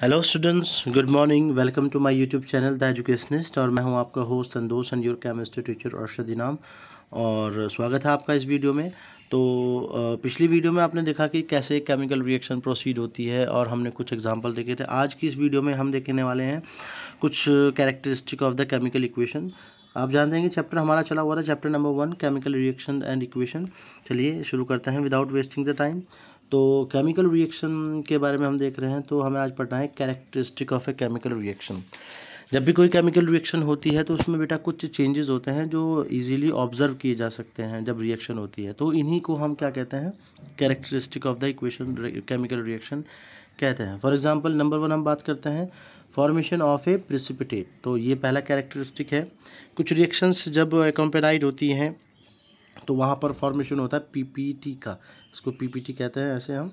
hello students good morning welcome to my YouTube channel the educationist और मैं हूं आपका होस्ट संदोष and your chemistry teacher Arshad Inam और स्वागत है आपका इस वीडियो में तो पिछली वीडियो में आपने देखा कि कैसे केमिकल रिएक्शन प्रोसीड होती है और हमने कुछ एग्जांपल देखे थे आज की इस वीडियो में हम देखने वाले हैं कुछ characteristic of the chemical equation आप जानते हैं कि चैप्टर हमारा चला हुआ था chapter number one chemical reaction and equation चलिए शुरू करते हैं विदाउट वेस्टिंग द टाइम तो केमिकल रिएक्शन के बारे में हम देख रहे हैं तो हमें आज पढ़ना है characteristic of a chemical reaction जब भी कोई केमिकल रिएक्शन होती है तो उसमें बेटा कुछ चेंजेस होते हैं जो इजीली ऑब्जर्व किए जा सकते हैं जब रिएक्शन होती है तो इन्हीं को हम क्या कहते हैं characteristic of the equation chemical reaction कहते हैं फॉर एग्जांपल नंबर वन हम बात करते हैं फॉर्मेशन ऑफ ए प्रिसिपिटेट तो ये पहला कैरेक्टरिस्टिक है कुछ रिएक्शंस जब कंपेनाइड होती हैं तो वहाँ पर फॉर्मेशन होता है पीपीटी का इसको पीपीटी कहते हैं ऐसे हम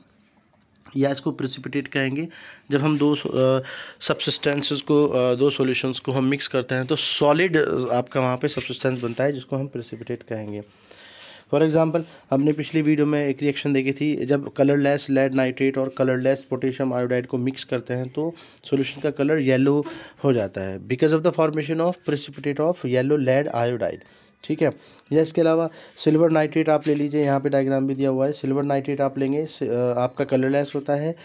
या इसको प्रिसिपिटेट कहेंगे जब हम दो सब्सटेंसेस को आ, दो सॉल्यूशंस को हम मिक्स करते हैं तो सॉलिड आपका वहाँ पे सबसिस्टेंस बनता है जिसको हम प्रिसिपिटेट कहेंगे फॉर एग्जाम्पल हमने पिछली वीडियो में एक रिएक्शन देखी थी जब कलरलेस लेड नाइट्रेट और कलरलेस पोटेशियम आयोडाइड को मिक्स करते हैं तो सोल्यूशन का कलर येलो हो जाता है because of the formation of precipitate of yellow lead iodide ठीक है या इसके अलावा सिल्वर नाइट्रेट आप ले लीजिए यहाँ पे डायग्राम भी दिया हुआ है सिल्वर नाइट्रेट आप लेंगे आपका कलरलेस होता है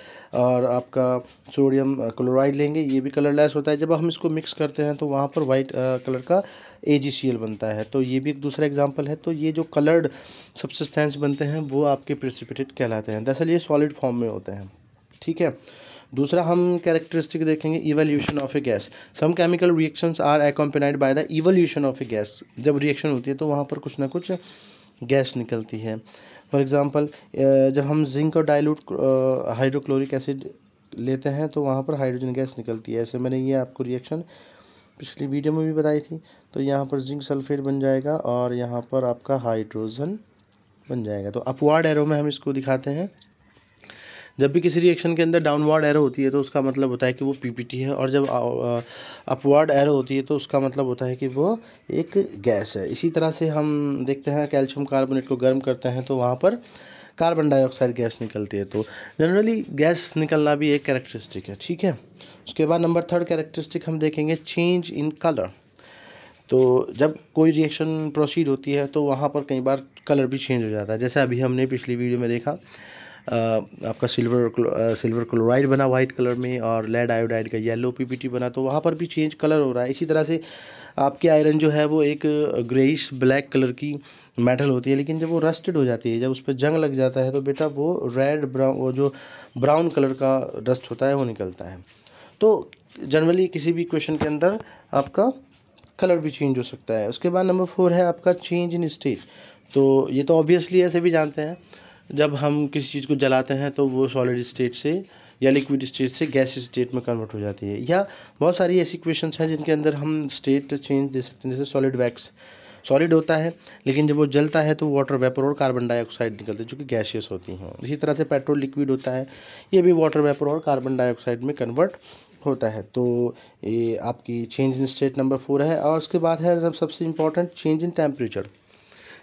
और आपका सोडियम क्लोराइड लेंगे ये भी कलरलेस होता है जब हम इसको मिक्स करते हैं तो वहाँ पर वाइट कलर का ए बनता है तो ये भी एक दूसरा एग्जाम्पल है तो ये जो कलर्ड सब्सटेंस बनते हैं वो आपके प्रिसिपिटेड कहलाते हैं दरअसल ये सॉलिड फॉर्म में होते हैं ठीक है दूसरा हम कैरेक्टरिस्टिक देखेंगे evolution of a gas some chemical reactions are accompanied by the evolution of a gas जब रिएक्शन होती है तो वहाँ पर कुछ ना कुछ गैस निकलती है फॉर एग्ज़ाम्पल जब हम जिंक और डाइल्यूट हाइड्रोक्लोरिक एसिड लेते हैं तो वहाँ पर हाइड्रोजन गैस निकलती है ऐसे मैंने ये आपको रिएक्शन पिछली वीडियो में भी बताई थी तो यहाँ पर जिंक सल्फेट बन जाएगा और यहाँ पर आपका हाइड्रोजन बन जाएगा तो अपवार्ड एरो में हम इसको दिखाते हैं जब भी किसी रिएक्शन के अंदर डाउनवर्ड एरो होती है तो उसका मतलब होता है कि वो पीपीटी है और जब अपवर्ड एरो होती है तो उसका मतलब होता है कि वो एक गैस है इसी तरह से हम देखते हैं कैल्शियम कार्बोनेट को गर्म करते हैं तो वहाँ पर कार्बन डाइऑक्साइड गैस निकलती है तो जनरली गैस निकलना भी एक कैरेक्टरिस्टिक है ठीक है उसके बाद नंबर थर्ड कैरेक्टरिस्टिक हम देखेंगे चेंज इन कलर तो जब कोई रिएक्शन प्रोसीड होती है तो वहाँ पर कई बार कलर भी चेंज हो जाता है जैसे अभी हमने पिछली वीडियो में देखा आपका सिल्वर सिल्वर क्लोराइड बना वाइट कलर में और लेड आयोडाइड का येलो पीपीटी बना तो वहाँ पर भी चेंज कलर हो रहा है इसी तरह से आपके आयरन जो है वो एक ग्रेइश ब्लैक कलर की मेटल होती है लेकिन जब वो रस्टेड हो जाती है जब उस पर जंग लग जाता है तो बेटा वो रेड ब्राउन वो जो ब्राउन कलर का रस्ट होता है वो निकलता है तो जनरली किसी भी क्वेश्चन के अंदर आपका कलर भी चेंज हो सकता है उसके बाद नंबर फोर है आपका चेंज इन स्टेट तो ये तो ऑब्वियसली ऐसे भी जानते हैं जब हम किसी चीज़ को जलाते हैं तो वो सॉलिड स्टेट से या लिक्विड स्टेट से गैस स्टेट में कन्वर्ट हो जाती है या बहुत सारी ऐसी क्वेश्चन हैं जिनके अंदर हम स्टेट चेंज दे सकते हैं जैसे सॉलिड वैक्स सॉलिड होता है लेकिन जब वो जलता है तो वाटर वेपर और कार्बन डाइऑक्साइड निकलते हैं जो कि गैसियस होती हैं इसी तरह से पेट्रोल लिक्विड होता है ये भी वाटर वेपर और कार्बन डाइऑक्साइड में कन्वर्ट होता है तो ये आपकी change in state number four है और उसके बाद है सबसे इंपॉर्टेंट चेंज इन टेम्परेचर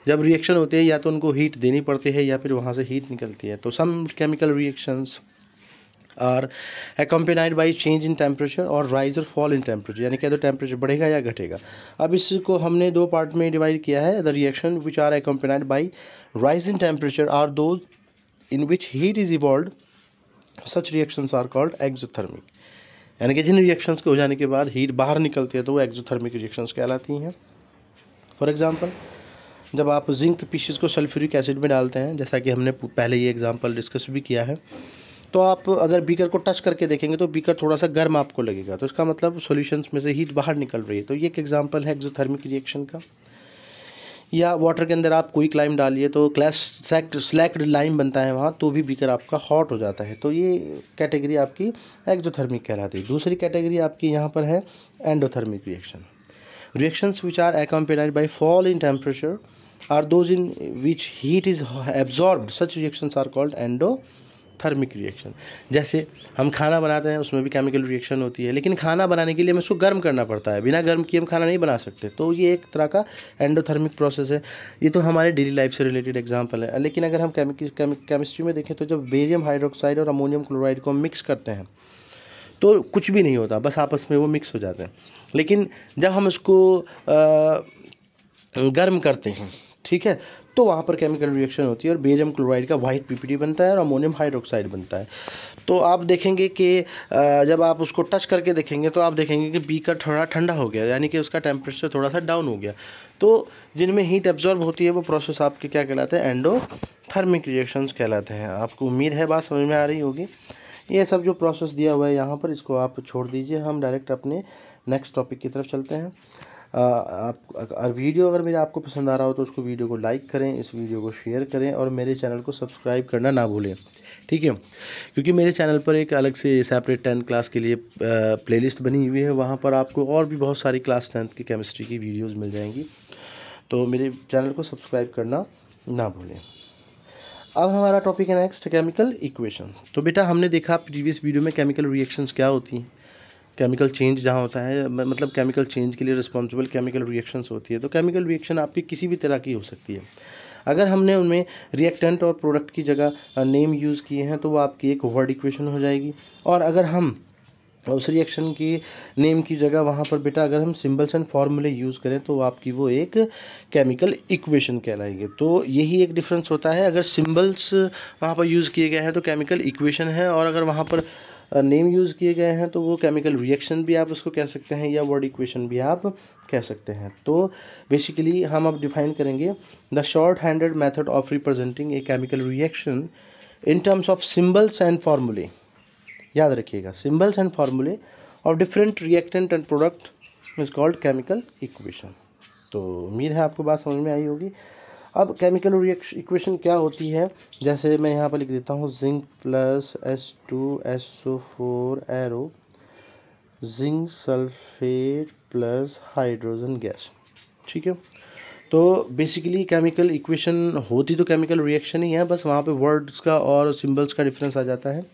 जब रिएक्शन होते हैं या तो उनको हीट देनी पड़ती है या फिर वहाँ से हीट निकलती है तो some chemical reactions are accompanied by change in temperature और राइज और फॉल इन टेम्परेचर यानी कि दो टेम्परेचर बढ़ेगा या घटेगा अब इसको हमने दो पार्ट में डिवाइड किया है the reaction which are accompanied by rise in temperature are those in which heat is evolve such reactions are called exothermic यानी कि जिन रिएक्शंस के हो जाने के बाद हीट बाहर निकलती है तो वो एक्जोथर्मिक रिएक्शंस कहलाती हैं फॉर एग्जाम्पल जब आप जिंक पीसीस को सल्फ्यूरिक एसिड में डालते हैं जैसा कि हमने पहले ये एग्जांपल डिस्कस भी किया है तो आप अगर बीकर को टच करके देखेंगे तो बीकर थोड़ा सा गर्म आपको लगेगा तो इसका मतलब सोल्यूशन में से हीट बाहर निकल रही है तो ये एक एग्जाम्पल है एक्जोथर्मिक रिएक्शन का या वाटर के अंदर आप कोई क्लाइम डालिए तो क्लैश सैक्ट स्लैक्ड लाइम बनता है वहाँ तो भी बीकर आपका हॉट हो जाता है तो ये कैटेगरी आपकी एक्जोथर्मिक कहलाती है दूसरी कैटेगरी आपकी यहाँ पर है endothermic reaction reactions which are accompanied by fall in temperature are those in which heat is absorbed such reactions are called endo thermic reaction जैसे हम खाना बनाते हैं उसमें भी केमिकल रिएक्शन होती है लेकिन खाना बनाने के लिए हमें उसको गर्म करना पड़ता है बिना गर्म किए हम खाना नहीं बना सकते तो ये एक तरह का एंडोथर्मिक प्रोसेस है ये तो हमारे डेली लाइफ से रिलेटेड एग्जाम्पल है लेकिन अगर हम केमिस्ट्री में देखें तो जब बेरियम हाइड्रोक्साइड और अमोनियम क्लोराइड को मिक्स करते हैं तो कुछ भी नहीं होता बस आपस में वो मिक्स हो जाते हैं लेकिन जब हम उसको गर्म करते हैं ठीक है तो वहाँ पर केमिकल रिएक्शन होती है और बेरियम क्लोराइड का वाइट पीपीटी बनता है और अमोनियम हाइड्रोक्साइड बनता है तो आप देखेंगे कि जब आप उसको टच करके देखेंगे तो आप देखेंगे कि बीकर थोड़ा ठंडा हो गया यानी कि उसका टेम्परेचर थोड़ा सा डाउन हो गया तो जिनमें हीट एब्जॉर्ब होती है वो प्रोसेस आपके क्या कहलाते हैं एंडोथर्मिक रिएक्शन कहलाते हैं आपको उम्मीद है बात समझ में आ रही होगी ये सब जो प्रोसेस दिया हुआ है यहाँ पर इसको आप छोड़ दीजिए हम डायरेक्ट अपने नेक्स्ट टॉपिक की तरफ चलते हैं आप और वीडियो अगर मेरा आपको पसंद आ रहा हो तो उसको वीडियो को लाइक करें इस वीडियो को शेयर करें और मेरे चैनल को सब्सक्राइब करना ना भूलें ठीक है क्योंकि मेरे चैनल पर एक अलग से सेपरेट टेंथ क्लास के लिए प्लेलिस्ट बनी हुई है वहाँ पर आपको और भी बहुत सारी क्लास टेंथ की केमिस्ट्री की वीडियोज़ मिल जाएंगी तो मेरे चैनल को सब्सक्राइब करना ना भूलें अब हमारा टॉपिक है नेक्स्ट केमिकल इक्वेशन तो बेटा हमने देखा प्रीवियस वीडियो में केमिकल रिएक्शंस क्या होती हैं केमिकल चेंज जहाँ होता है मतलब केमिकल चेंज के लिए रिस्पॉन्सिबल केमिकल रिएक्शंस होती है तो केमिकल रिएक्शन आपकी किसी भी तरह की हो सकती है अगर हमने उनमें रिएक्टेंट और प्रोडक्ट की जगह नेम यूज़ किए हैं तो वो आपकी एक वर्ड इक्वेशन हो जाएगी और अगर हम उस रिएक्शन की नेम की जगह वहाँ पर बेटा अगर हम सिंबल्स एंड फार्मूले यूज़ करें तो आपकी वो एक केमिकल इक्वेशन कहलाएगी तो यही एक डिफरेंस होता है अगर सिंबल्स वहाँ पर यूज़ किए गए हैं तो केमिकल इक्वेशन है और अगर वहाँ पर नेम यूज़ किए गए हैं तो वो केमिकल रिएक्शन भी आप उसको कह सकते हैं या वर्ड इक्वेशन भी आप कह सकते हैं तो बेसिकली हम अब डिफाइन करेंगे the short handed method of representing a chemical reaction in terms of symbols and formulae याद रखिएगा symbols and formulae of different reactant and product is called chemical equation तो उम्मीद है आपको बात समझ में आई होगी अब केमिकल रिएक्शन इक्वेशन क्या होती है जैसे मैं यहाँ पर लिख देता हूँ zinc plus S two S O four arrow zinc sulphate plus hydrogen gas ठीक है तो बेसिकली केमिकल इक्वेशन होती तो केमिकल रिएक्शन ही है बस वहाँ पे वर्ड्स का और सिंबल्स का डिफरेंस आ जाता है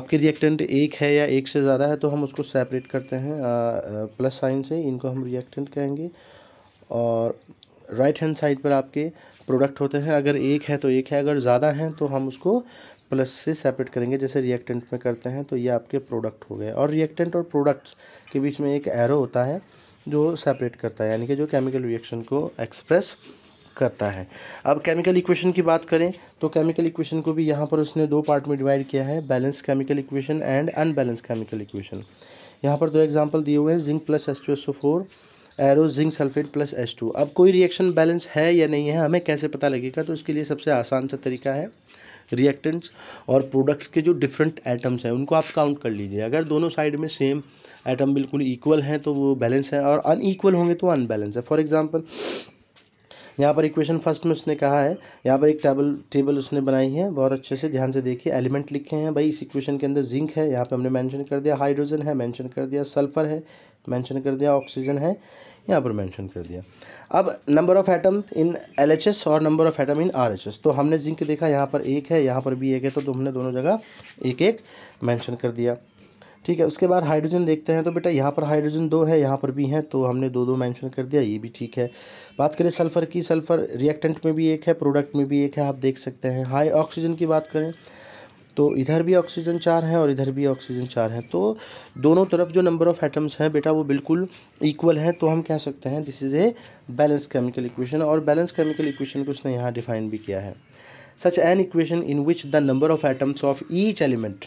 आपके रिएक्टेंट एक है या एक से ज़्यादा है तो हम उसको सेपरेट करते हैं आ, प्लस साइन से इनको हम रिएक्टेंट कहेंगे और राइट हैंड साइड पर आपके प्रोडक्ट होते हैं अगर एक है तो एक है अगर ज़्यादा हैं तो हम उसको प्लस से सेपरेट करेंगे जैसे रिएक्टेंट में करते हैं तो ये आपके प्रोडक्ट हो गए और रिएक्टेंट और प्रोडक्ट्स के बीच में एक एरो होता है जो सेपरेट करता है यानी कि जो केमिकल रिएक्शन को एक्सप्रेस करता है अब केमिकल इक्वेशन की बात करें तो केमिकल इक्वेशन को भी यहाँ पर उसने दो पार्ट में डिवाइड किया है balance chemical equation and unbalance chemical equation यहाँ पर दो एग्जाम्पल दिए हुए हैं zinc plus S two S O four arrow zinc sulphate plus H two अब कोई रिएक्शन बैलेंस है या नहीं है हमें कैसे पता लगेगा तो इसके लिए सबसे आसान सा तरीका है रिएक्टेंट्स और प्रोडक्ट्स के जो डिफरेंट एटम्स हैं उनको आप काउंट कर लीजिए अगर दोनों साइड में सेम एटम बिल्कुल इक्वल हैं तो वो बैलेंस है और अनईक्वल होंगे तो अनबैलेंस है फॉर एग्जाम्पल यहाँ पर इक्वेशन फर्स्ट में उसने कहा है यहाँ पर एक टेबल टेबल उसने बनाई है बहुत अच्छे से ध्यान से देखिए एलिमेंट लिखे हैं भाई इस इक्वेशन के अंदर जिंक है यहाँ पे हमने मेंशन कर दिया हाइड्रोजन है मेंशन कर दिया सल्फर है मेंशन कर दिया ऑक्सीजन है यहाँ पर मेंशन कर दिया अब number of atom in L और number of atom in R तो हमने जिंक देखा यहाँ पर एक है यहाँ पर भी एक है तो तुमने दोनों जगह एक एक मैंशन कर दिया ठीक है उसके बाद हाइड्रोजन देखते हैं तो बेटा यहाँ पर हाइड्रोजन दो है यहाँ पर भी हैं तो हमने दो दो मेंशन कर दिया ये भी ठीक है बात करें सल्फ़र की सल्फ़र रिएक्टेंट में भी एक है प्रोडक्ट में भी एक है आप देख सकते हैं हाई ऑक्सीजन की बात करें तो इधर भी ऑक्सीजन चार है और इधर भी ऑक्सीजन चार है तो दोनों तरफ जो नंबर ऑफ़ एटम्स हैं बेटा वो बिल्कुल इक्वल है तो हम कह सकते हैं this is a balance chemical equation और बैलेंस केमिकल इक्वेशन को उसने यहाँ डिफाइन भी किया है such an equation in which the number of atoms of each element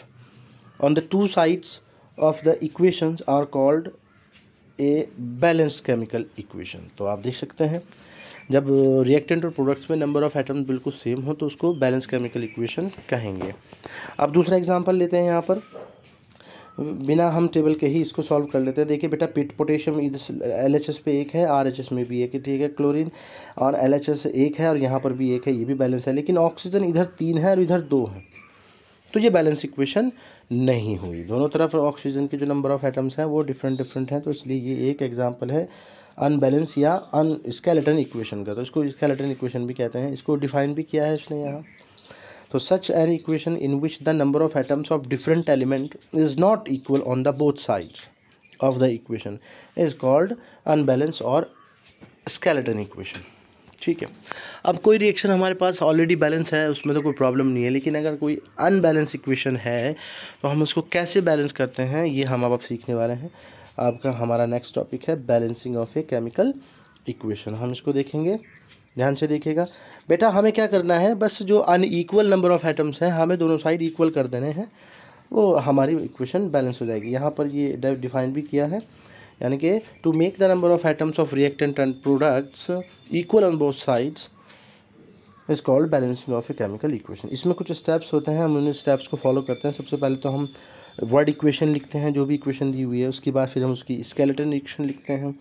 on the two sides of the equations are called a balanced chemical equation तो आप देख सकते हैं जब रिएक्टेंट और प्रोडक्ट्स में नंबर ऑफ एटम बिल्कुल सेम हो तो उसको बैलेंस केमिकल इक्वेशन कहेंगे अब दूसरा एग्जांपल लेते हैं यहाँ पर बिना हम टेबल के ही इसको सॉल्व कर लेते हैं देखिए बेटा पिट पोटेशियम एल एच एस पे एक है आर एच एस में भी एक है ठीक है क्लोरीन और एल एच एस एक है और यहाँ पर भी एक है ये भी बैलेंस है लेकिन ऑक्सीजन इधर तीन है और इधर दो है तो ये बैलेंस इक्वेशन नहीं हुई दोनों तरफ ऑक्सीजन के जो नंबर ऑफ एटम्स हैं वो डिफरेंट डिफरेंट हैं तो इसलिए ये एक एग्जाम्पल है अनबैलेंस या अन स्केलेटन इक्वेशन का तो इसको स्केलेटन इक्वेशन भी कहते हैं इसको डिफाइन भी किया है इसने यहाँ तो such an equation in which the number of atoms of different element is not equal on the both side of the equation is called unbalance और स्केलेटन इक्वेशन ठीक है अब कोई रिएक्शन हमारे पास ऑलरेडी बैलेंस है उसमें तो कोई प्रॉब्लम नहीं है लेकिन अगर कोई अनबैलेंस इक्वेशन है तो हम उसको कैसे बैलेंस करते हैं ये हम अब आप सीखने वाले हैं आपका हमारा नेक्स्ट टॉपिक है balancing of a chemical equation हम इसको देखेंगे ध्यान से देखिएगा बेटा हमें क्या करना है बस जो अनईक्वल नंबर ऑफ एटम्स हैं हमें दोनों साइड इक्वल कर देने हैं वो हमारी इक्वेशन बैलेंस हो जाएगी यहाँ पर ये डिफाइन भी किया है यानी कि to make the number of items of reactant and products equal on both sides is called balancing of a chemical equation इसमें कुछ स्टेप्स होते हैं हम उन स्टेप्स को फॉलो करते हैं सबसे पहले तो हम वर्ड इक्वेशन लिखते हैं जो भी इक्वेशन दी हुई है उसके बाद फिर हम उसकी स्केलेटन इक्वेशन लिखते हैं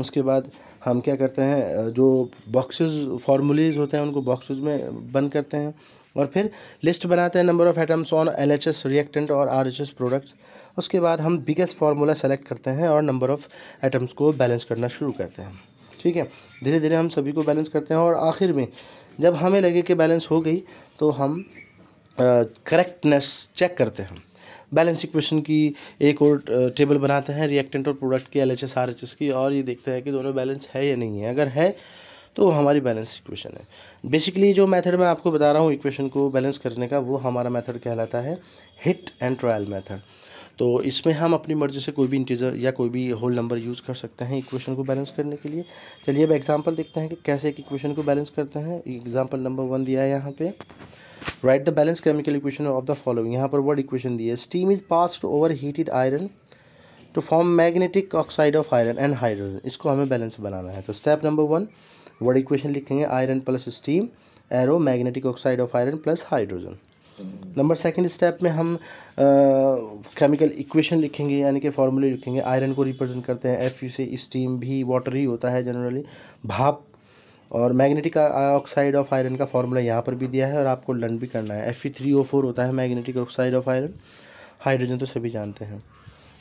उसके बाद हम क्या करते हैं जो बॉक्सेस फार्मूलेज होते हैं उनको बॉक्सेस में बंद करते हैं और फिर लिस्ट बनाते हैं number of atoms on L H S reactant और आर एच एस प्रोडक्ट्स उसके बाद हम बिगेस्ट फार्मूला सेलेक्ट करते हैं और नंबर ऑफ़ एटम्स को बैलेंस करना शुरू करते हैं ठीक है धीरे धीरे हम सभी को बैलेंस करते हैं और आखिर में जब हमें लगे कि बैलेंस हो गई तो हम करेक्टनेस uh, चेक करते हैं बैलेंस इक्वेशन की एक और टेबल बनाते हैं रिएक्टेंट और प्रोडक्ट की L H S R H S की और ये देखते हैं कि दोनों बैलेंस है या नहीं है अगर है तो हमारी बैलेंस इक्वेशन है बेसिकली जो मेथड मैं आपको बता रहा हूँ इक्वेशन को बैलेंस करने का वो हमारा मेथड कहलाता है हिट एंड ट्रायल मेथड तो इसमें हम अपनी मर्ज़ी से कोई भी इंटीजर या कोई भी होल नंबर यूज़ कर सकते हैं इक्वेशन को बैलेंस करने के लिए चलिए अब एग्जांपल देखते हैं कि कैसे एक इक्वेशन को बैलेंस करते हैं एग्जांपल नंबर वन दिया है यहाँ पे write the balance chemical equation of the following यहाँ पर वर्ड इक्वेशन दी है steam is passed over heated iron to form magnetic oxide of iron and hydrogen इसको हमें बैलेंस बनाना है तो step number one word equation लिखेंगे iron plus steam arrow magnetic oxide of iron plus hydrogen number second step में हम chemical equation लिखेंगे यानी कि फॉर्मूले लिखेंगे आयरन को रिप्रेजेंट करते हैं एफ यू से स्टीम भी वाटर ही होता है जनरली भाप और मैग्नेटिक ऑक्साइड ऑफ आयरन का फॉर्मूला यहाँ पर भी दिया है और आपको लर्न भी करना है एफ थ्री ओ फोर होता है magnetic oxide of iron hydrogen तो सभी जानते हैं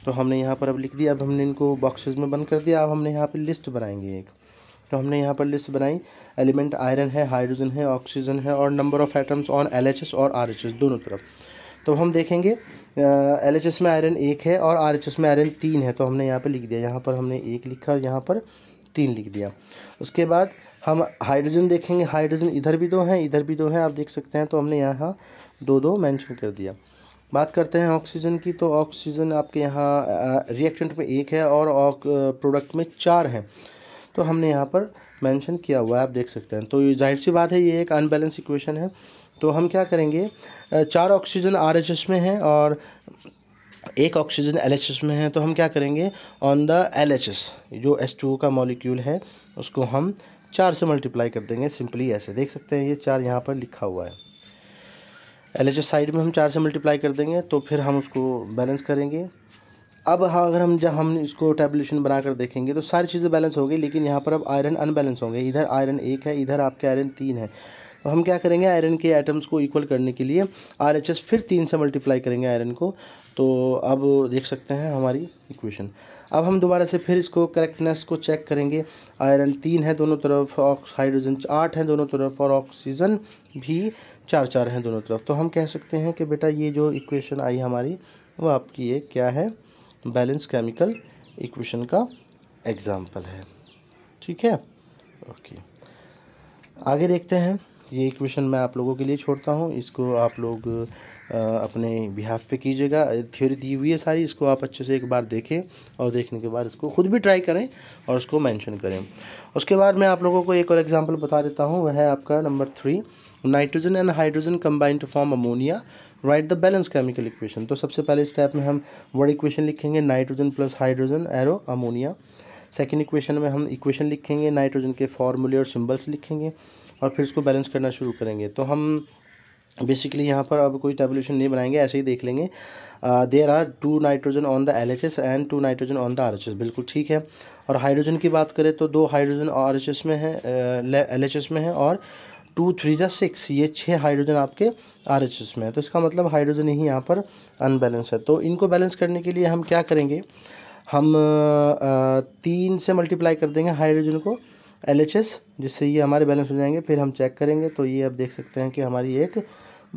तो हमने यहाँ पर अब लिख दिया अब हमने इनको बॉक्सेज में बंद कर दिया अब हमने यहाँ पर लिस्ट बनाएंगे एक तो हमने यहाँ पर लिस्ट बनाई एलिमेंट आयरन है हाइड्रोजन है ऑक्सीजन है और number of atoms on L और आर दोनों तरफ तो हम देखेंगे एल uh, में आयरन एक है और आर में आयरन तीन है तो हमने यहाँ पर लिख दिया यहाँ पर हमने एक लिखा और यहाँ पर तीन लिख दिया उसके बाद हम हाइड्रोजन देखेंगे हाइड्रोजन इधर भी दो हैं इधर भी दो हैं आप देख सकते हैं तो हमने यहाँ दो दो मेंशन कर दिया बात करते हैं ऑक्सीजन की तो ऑक्सीजन आपके यहाँ रिएक्टेंट में एक है और प्रोडक्ट में चार हैं तो हमने यहाँ पर मेंशन किया हुआ है आप देख सकते हैं तो जाहिर सी बात है ये एक अनबैलेंस इक्वेशन है तो हम क्या करेंगे चार ऑक्सीजन आर में है और एक ऑक्सीजन एल में है तो हम क्या करेंगे ऑन द एल जो एस का मॉलिक्यूल है उसको हम चार से मल्टीप्लाई कर देंगे सिंपली ऐसे देख सकते हैं ये चार यहाँ पर लिखा हुआ है एल साइड में हम चार से मल्टीप्लाई कर देंगे तो फिर हम उसको बैलेंस करेंगे अब हाँ अगर हम जब हम इसको टेबलेशन बनाकर देखेंगे तो सारी चीज़ें बैलेंस हो गई लेकिन यहाँ पर अब आयरन अनबैलेंस होंगे इधर आयरन एक है इधर आपके आयरन तीन है तो हम क्या करेंगे आयरन के आइटम्स को इक्वल करने के लिए आर एच एस फिर तीन से मल्टीप्लाई करेंगे आयरन को तो अब देख सकते हैं हमारी इक्वेशन अब हम दोबारा से फिर इसको करेक्टनेस को चेक करेंगे आयरन तीन है दोनों तरफ ऑक्स हाइड्रोजन आठ हैं दोनों तरफ और ऑक्सीजन भी चार चार हैं दोनों तरफ तो हम कह सकते हैं कि बेटा ये जो इक्वेशन आई हमारी वो आपकी ये क्या है बैलेंस केमिकल इक्वेशन का एग्जाम्पल है ठीक है ओके आगे देखते हैं ये इक्वेशन मैं आप लोगों के लिए छोड़ता हूँ इसको आप लोग अपने बिहाफ़ पे कीजिएगा थ्योरी दी हुई है सारी इसको आप अच्छे से एक बार देखें और देखने के बाद इसको खुद भी ट्राई करें और उसको मेंशन करें उसके बाद मैं आप लोगों को एक और एग्जांपल बता देता हूँ वह है आपका number three nitrogen and hydrogen combined to form ammonia write the balance chemical equation तो सबसे पहले स्टेप में हम वर्ड इक्वेशन लिखेंगे nitrogen plus hydrogen arrow ammonia second equation में हम इक्वेशन लिखेंगे नाइट्रोजन के फॉर्मूले और सिम्बल्स लिखेंगे और फिर इसको बैलेंस करना शुरू करेंगे तो हम बेसिकली यहाँ पर अब कोई टेबुलेशन नहीं बनाएंगे ऐसे ही देख लेंगे there are two nitrogen on the L H S and two nitrogen on the R H S बिल्कुल ठीक है और हाइड्रोजन की बात करें तो दो हाइड्रोजन आर एच एस में है एल एच एस में है और टू थ्री या सिक्स ये छः हाइड्रोजन आपके आर एच एस में है तो इसका मतलब हाइड्रोजन ही यहाँ पर अनबैलेंस है तो इनको बैलेंस करने के लिए हम क्या करेंगे हम uh, uh, तीन से मल्टीप्लाई कर देंगे हाइड्रोजन को एल एच एस जिससे ये हमारे बैलेंस हो जाएंगे फिर हम चेक करेंगे तो ये आप देख सकते हैं कि हमारी एक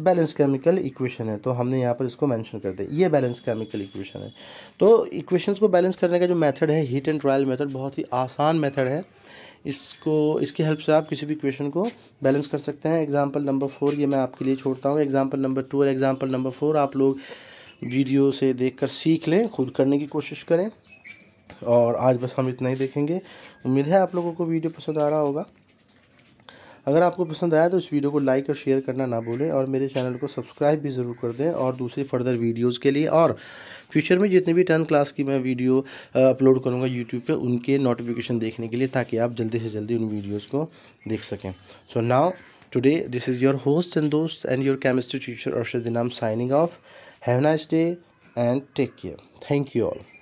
बैलेंस केमिकल इक्वेशन है तो हमने यहाँ पर इसको मेंशन कर दिया ये बैलेंस केमिकल इक्वेशन है तो इक्वेशंस को बैलेंस करने का जो मेथड है हीट एंड ट्रायल मेथड बहुत ही आसान मेथड है इसको इसकी हेल्प से आप किसी भी इक्वेशन को बैलेंस कर सकते हैं एग्जाम्पल नंबर फोर ये मैं आपके लिए छोड़ता हूँ एग्जाम्पल नंबर टू और एग्जाम्पल नंबर फोर आप लोग वीडियो से देख सीख लें खुद करने की कोशिश करें और आज बस हम इतना ही देखेंगे उम्मीद है आप लोगों को वीडियो पसंद आ रहा होगा अगर आपको पसंद आया तो इस वीडियो को लाइक और शेयर करना ना भूलें और मेरे चैनल को सब्सक्राइब भी ज़रूर कर दें और दूसरी फर्दर वीडियोस के लिए और फ्यूचर में जितने भी टेंथ क्लास की मैं वीडियो अपलोड करूँगा यूट्यूब पे उनके नोटिफिकेशन देखने के लिए ताकि आप जल्दी से जल्दी उन वीडियोज़ को देख सकें so now today this is your host and दोस्त and your chemistry teacher Arshad Inam signing off have nice day and take care thank you all